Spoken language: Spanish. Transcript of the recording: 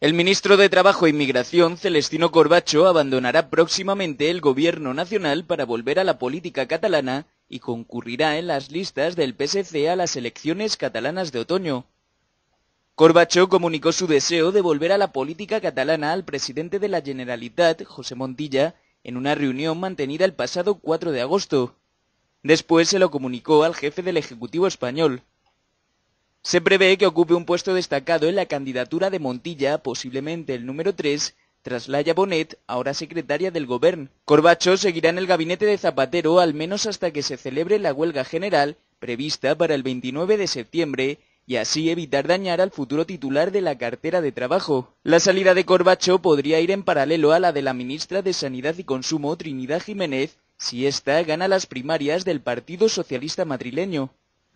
El ministro de Trabajo e Inmigración, Celestino Corbacho, abandonará próximamente el gobierno nacional para volver a la política catalana y concurrirá en las listas del PSC a las elecciones catalanas de otoño. Corbacho comunicó su deseo de volver a la política catalana al presidente de la Generalitat, José Montilla, en una reunión mantenida el pasado 4 de agosto. Después se lo comunicó al jefe del Ejecutivo español. Se prevé que ocupe un puesto destacado en la candidatura de Montilla, posiblemente el número 3, tras Laya Bonet, ahora secretaria del Gobierno. Corbacho seguirá en el gabinete de Zapatero al menos hasta que se celebre la huelga general prevista para el 29 de septiembre y así evitar dañar al futuro titular de la cartera de trabajo. La salida de Corbacho podría ir en paralelo a la de la ministra de Sanidad y Consumo, Trinidad Jiménez, si ésta gana las primarias del Partido Socialista Madrileño.